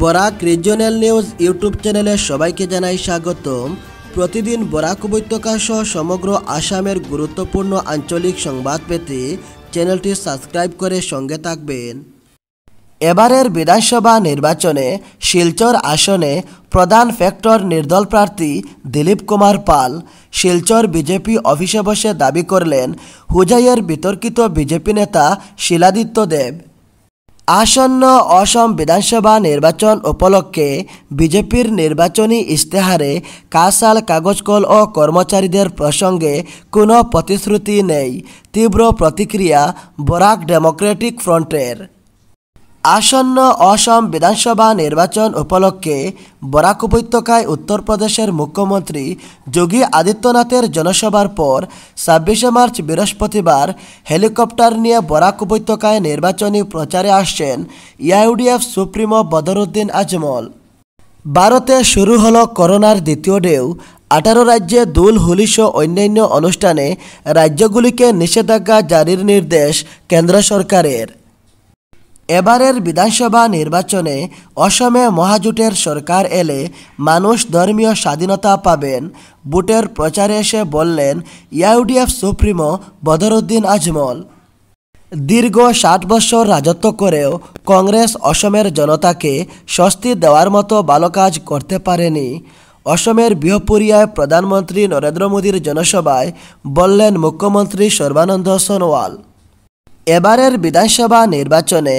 Barak regional news YouTube চ্যানেলে সবাইকে জানাই স্বাগতম প্রতিদিন বরাক উপত্যকা সহ সমগ্র আসামের গুরুত্বপূর্ণ আঞ্চলিক সংবাদ পেতে চ্যানেলটি সাবস্ক্রাইব করে সঙ্গে থাকবেন এবারের বিধানসভা নির্বাচনে শিলচর আসনে প্রধান ফ্যাক্টর নির্দল প্রার্থী দিলীপ কুমার পাল শিলচর বিজেপি অফিসে বসে দাবি করলেন হুজাইয়ের বিতর্কিত বিজেপি নেতা শিলাদিত্য দেব আসন্ন অসম বিধানসভা নির্বাচন উপলক্ষে বিজেপির নির্বাচনী ইশতেহারে কাসাল কাগজকল ও কর্মচারীদের প্রসঙ্গে কোনো প্রতিশ্রুতি নেই তীব্র প্রতিক্রিয়া বরাক ডেমোক্রেটিক ফ্রন্টের আসন্ন অসম বিধানসভা নির্বাচন উপলক্ষে বরাক উপত্যকায় উত্তরপ্রদেশের মুখ্যমন্ত্রী যোগী আদিত্যনাথের জনসভার পর ছাব্বিশে মার্চ বৃহস্পতিবার হেলিকপ্টার নিয়ে বরাক উপত্যকায় নির্বাচনী প্রচারে আসছেন ইআইউডিএফ সুপ্রিমো বদরুদ্দিন আজমল ভারতে শুরু হল করোনার দ্বিতীয় ঢেউ আঠারো রাজ্যে দোল হোলিস অন্যান্য অনুষ্ঠানে রাজ্যগুলিকে নিষেধাজ্ঞা জারির নির্দেশ কেন্দ্র সরকারের এবারের বিধানসভা নির্বাচনে অসমে মহাজোটের সরকার এলে মানুষ ধর্মীয় স্বাধীনতা পাবেন বুটের প্রচারে এসে বললেন ইয়াউডিএফ সুপ্রিমো বদরুদ্দিন আজমল দীর্ঘ ষাট বছর রাজত্ব করেও কংগ্রেস অসমের জনতাকে স্বস্তি দেওয়ার মতো ভালো কাজ করতে পারেনি অসমের বৃহপুরিয়ায় প্রধানমন্ত্রী নরেন্দ্র মোদীর জনসভায় বললেন মুখ্যমন্ত্রী সর্বানন্দ সোনোয়াল এবারের বিধানসভা নির্বাচনে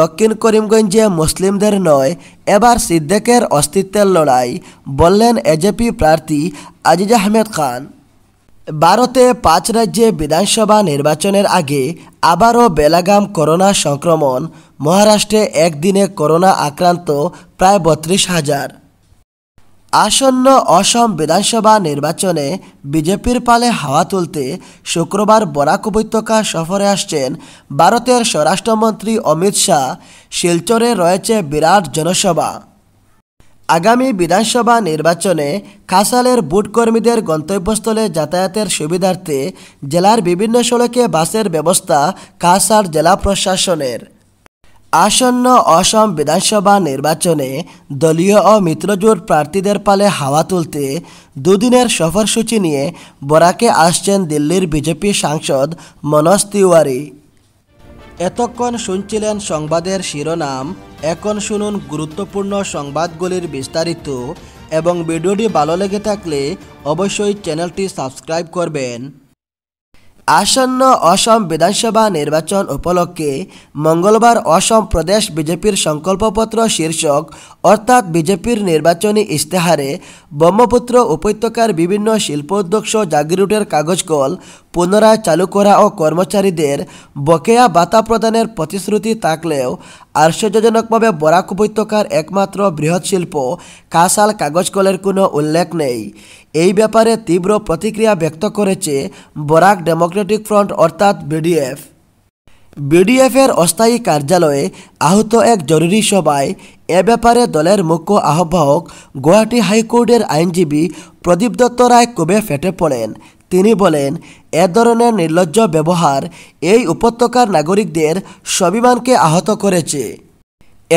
দক্ষিণ করিমগঞ্জে মুসলিমদের নয় এবার সিদ্দেকের অস্তিত্বের লড়াই বললেন এজেপি প্রার্থী আজিজ আহমেদ খান ভারতে পাঁচ রাজ্যে বিধানসভা নির্বাচনের আগে আবারও বেলাগাম করোনা সংক্রমণ মহারাষ্ট্রে একদিনে করোনা আক্রান্ত প্রায় বত্রিশ হাজার আসন্ন অসম বিধানসভা নির্বাচনে বিজেপির পালে হাওয়া তুলতে শুক্রবার বরাক উপত্যকা সফরে আসছেন ভারতের স্বরাষ্ট্রমন্ত্রী অমিত শাহ শিলচরে রয়েছে বিরাট জনসভা আগামী বিধানসভা নির্বাচনে খাসালের বুটকর্মীদের গন্তব্যস্থলে যাতায়াতের সুবিধার্থে জেলার বিভিন্ন সড়কে বাসের ব্যবস্থা খাসার জেলা প্রশাসনের আসন্ন অসম বিধানসভা নির্বাচনে দলীয় ও মিত্রজোট প্রার্থীদের পালে হাওয়া তুলতে দুদিনের সফরসূচি নিয়ে বরাকে আসছেন দিল্লির বিজেপি সাংসদ মনোজ তিওয়ারি এতক্ষণ শুনছিলেন সংবাদের শিরোনাম এখন শুনুন গুরুত্বপূর্ণ সংবাদগুলির বিস্তারিত এবং ভিডিওটি ভালো লেগে থাকলে অবশ্যই চ্যানেলটি সাবস্ক্রাইব করবেন আসন্ন অসম বিধানসভা নির্বাচন উপলক্ষে মঙ্গলবার অসম প্রদেশ বিজেপির সংকল্পপত্র শীর্ষক অর্থাৎ বিজেপির নির্বাচনী ইশতেহারে ব্রহ্মপুত্র উপত্যকার বিভিন্ন শিল্পোদ্যোক্ষ জাগিরুটের কাগজ কল পুনরায় চালু করা ও কর্মচারীদের বকেয়া বাতা প্রদানের প্রতিশ্রুতি থাকলেও আশ্চর্যজনকভাবে বরাক উপত্যকার একমাত্র বৃহৎ শিল্প কাসাল কাগজ কলের কোনো উল্লেখ নেই এই ব্যাপারে তীব্র প্রতিক্রিয়া ব্যক্ত করেছে বরাক ডেমোক্রেটিক ফ্রন্ট অর্থাৎ বিডিএফ বিডিএফের অস্থায়ী কার্যালয়ে আহত এক জরুরি সভায় এ ব্যাপারে দলের মুখ্য আহ্বায়ক গুয়াহাটি হাইকোর্টের আইনজীবী প্রদীপ দত্ত রায় কবে ফেটে পড়েন তিনি বলেন এ ধরনের নির্লজ্জ ব্যবহার এই উপত্যকার নাগরিকদের স্বাভিমানকে আহত করেছে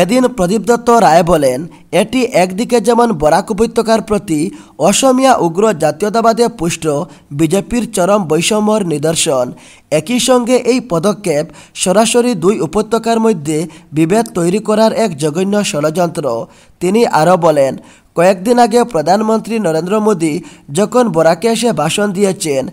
এদিন প্রদীপ দত্ত রায় বলেন এটি একদিকে যেমন বরাক উপত্যকার প্রতি অসমীয়া উগ্র জাতীয়তাবাদে পুষ্ট বিজেপির চরম বৈষম্যর নিদর্শন একই সঙ্গে এই পদক্ষেপ সরাসরি দুই উপত্যকার মধ্যে বিভেদ তৈরি করার এক জঘন্য ষড়যন্ত্র তিনি আরও বলেন কয়েকদিন আগে প্রধানমন্ত্রী নরেন্দ্র মোদী যখন বরাকে এসে ভাষণ দিয়েছেন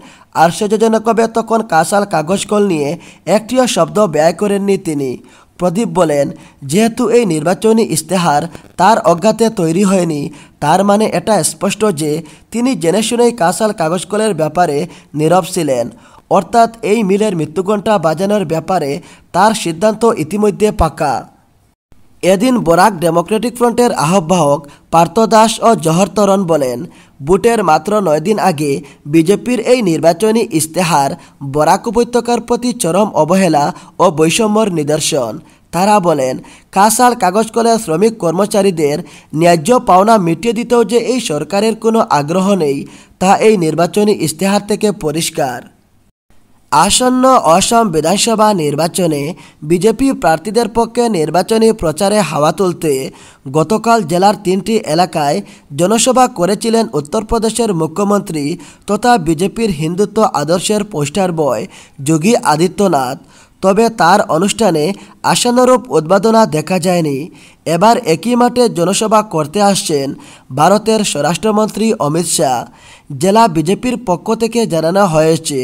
আশ্চর্যজনকভাবে তখন কাঁচাল কাগজ কল নিয়ে একটিও শব্দ ব্যয় করেননি তিনি প্রদীপ বলেন যেহেতু এই নির্বাচনী ইস্তেহার তার অজ্ঞাতে তৈরি হয়নি তার মানে এটা স্পষ্ট যে তিনি জেনে শুনেই কাঁচাল কাগজ কলের ব্যাপারে নীরব ছিলেন অর্থাৎ এই মিলের মৃত্যুঘণ্টা বাজানোর ব্যাপারে তার সিদ্ধান্ত ইতিমধ্যে পাকা এদিন বরাক ডেমোক্রেটিক ফ্রন্টের আহ্বায়ক পার্থ দাস ও জহর তরণ বলেন বুটের মাত্র নয় দিন আগে বিজেপির এই নির্বাচনী ইস্তেহার বরাক উপত্যকার প্রতি চরম অবহেলা ও বৈষম্যর নিদর্শন তারা বলেন কাসাল কাগজ কলের শ্রমিক কর্মচারীদের ন্যায্য পাওনা মিটিয়ে দিতেও যে এই সরকারের কোনো আগ্রহ নেই তা এই নির্বাচনী ইস্তেহার থেকে পরিষ্কার আসন্ন অসম বিধানসভা নির্বাচনে বিজেপি প্রার্থীদের পক্ষে নির্বাচনী প্রচারে হাওয়া তুলতে গতকাল জেলার তিনটি এলাকায় জনসভা করেছিলেন উত্তরপ্রদেশের মুখ্যমন্ত্রী তথা বিজেপির হিন্দুত্ব আদর্শের পোস্টার বয় যোগী আদিত্যনাথ তবে তার অনুষ্ঠানে আশানুরূপ উদ্বোধনা দেখা যায়নি এবার একই মাঠে জনসভা করতে আসছেন ভারতের স্বরাষ্ট্রমন্ত্রী অমিত শাহ জেলা বিজেপির পক্ষ থেকে জানানো হয়েছে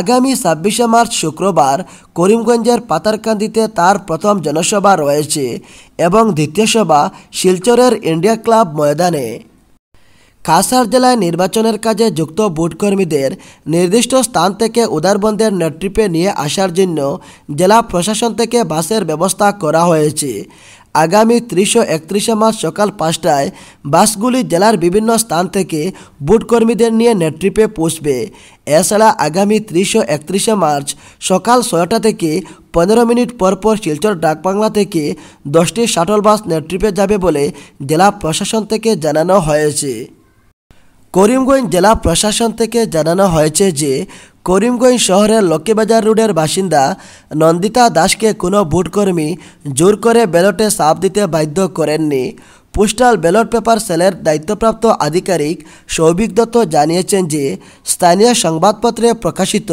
আগামী ছাব্বিশে মার্চ শুক্রবার করিমগঞ্জের পাতারকান্দিতে তার প্রথম জনসভা রয়েছে এবং দ্বিতীয় সভা শিলচরের ইন্ডিয়া ক্লাব ময়দানে কাসার জেলায় নির্বাচনের কাজে যুক্ত ভোটকর্মীদের নির্দিষ্ট স্থান থেকে উদারবন্দের নেতৃত্বে নিয়ে আসার জন্য জেলা প্রশাসন থেকে বাসের ব্যবস্থা করা হয়েছে আগামী ত্রিশ একত্রিশে মার্চ সকাল পাঁচটায় বাসগুলি জেলার বিভিন্ন স্থান থেকে বুটকর্মীদের নিয়ে নেট্রিপে পৌঁছবে এছাড়া আগামী ত্রিশ একত্রিশে মার্চ সকাল ছয়টা থেকে পনেরো মিনিট পরপর শিলচর ডাকবাংলা থেকে দশটি শাটল বাস নেট্রিপে যাবে বলে জেলা প্রশাসন থেকে জানানো হয়েছে করিমগঞ্জ জেলা প্রশাসন থেকে জানানো হয়েছে যে করিমগঞ্জ শহরের লক্ষ্মীবাজার রোডের বাসিন্দা নন্দিতা দাসকে কোনো ভোটকর্মী জোর করে ব্যালটে সাপ দিতে বাধ্য করেননি পোস্টাল ব্যালট পেপার সেলের দায়িত্বপ্রাপ্ত আধিকারিক সৌভিক দত্ত জানিয়েছেন যে স্থানীয় সংবাদপত্রে প্রকাশিত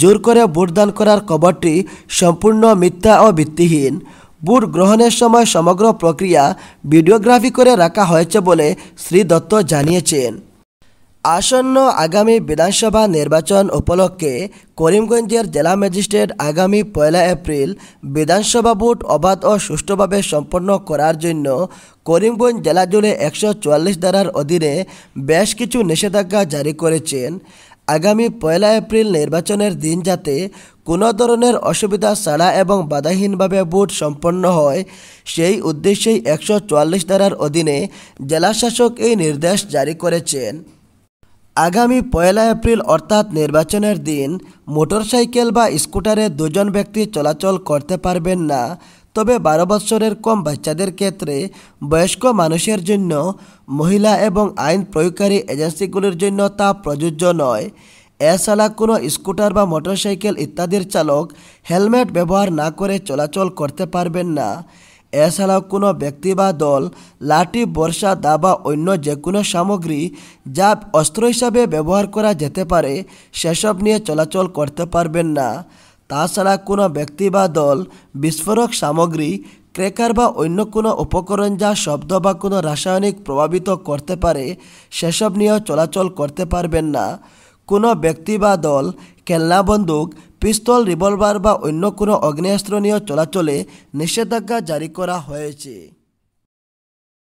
জোর করে ভোটদান করার খবরটি সম্পূর্ণ মিথ্যা ও ভিত্তিহীন ভোট গ্রহণের সময় সমগ্র প্রক্রিয়া ভিডিওগ্রাফি করে রাখা হয়েছে বলে শ্রী দত্ত জানিয়েছেন আসন্ন আগামী বিধানসভা নির্বাচন উপলক্ষে করিমগঞ্জের জেলা ম্যাজিস্ট্রেট আগামী পয়লা এপ্রিল বিধানসভা ভোট অবাধ ও সুষ্ঠুভাবে সম্পন্ন করার জন্য করিমগঞ্জ জেলা জুড়ে একশো চুয়াল্লিশ ধারার অধীনে বেশ কিছু নিষেধাজ্ঞা জারি করেছেন আগামী পয়লা এপ্রিল নির্বাচনের দিন যাতে কোনো ধরনের অসুবিধা ছাড়া এবং বাধাহীনভাবে ভোট সম্পন্ন হয় সেই উদ্দেশ্যেই একশো চুয়াল্লিশ ধারার অধীনে জেলাশাসক এই নির্দেশ জারি করেছেন আগামী পয়লা এপ্রিল অর্থাৎ নির্বাচনের দিন মোটরসাইকেল বা স্কুটারে দুজন ব্যক্তি চলাচল করতে পারবেন না তবে বারো বৎসরের কম বাচ্চাদের ক্ষেত্রে বয়স্ক মানুষের জন্য মহিলা এবং আইন প্রয়োগকারী এজেন্সিগুলির জন্য তা প্রযোজ্য নয় এছাড়া কোনো স্কুটার বা মোটরসাইকেল ইত্যাদির চালক হেলমেট ব্যবহার না করে চলাচল করতে পারবেন না এছাড়াও কোনো ব্যক্তি বা দল লাঠি বর্ষা দা বা অন্য যে কোনো সামগ্রী যা অস্ত্র হিসাবে ব্যবহার করা যেতে পারে সেসব নিয়ে চলাচল করতে পারবেন না তাছাড়া কোনো ব্যক্তি বা দল বিস্ফোরক সামগ্রী ক্রেকার বা অন্য কোনো উপকরণ যা শব্দ বা কোনো রাসায়নিক প্রভাবিত করতে পারে সেসব নিয়েও চলাচল করতে পারবেন না কোনো ব্যক্তি বা দল খেলনা বন্দুক পিস্তল রিভলভার বা অন্য কোনো আগ্নেয়াস্ত্র নিয়ে চলাচলে নিষেধাজ্ঞা জারি করা হয়েছে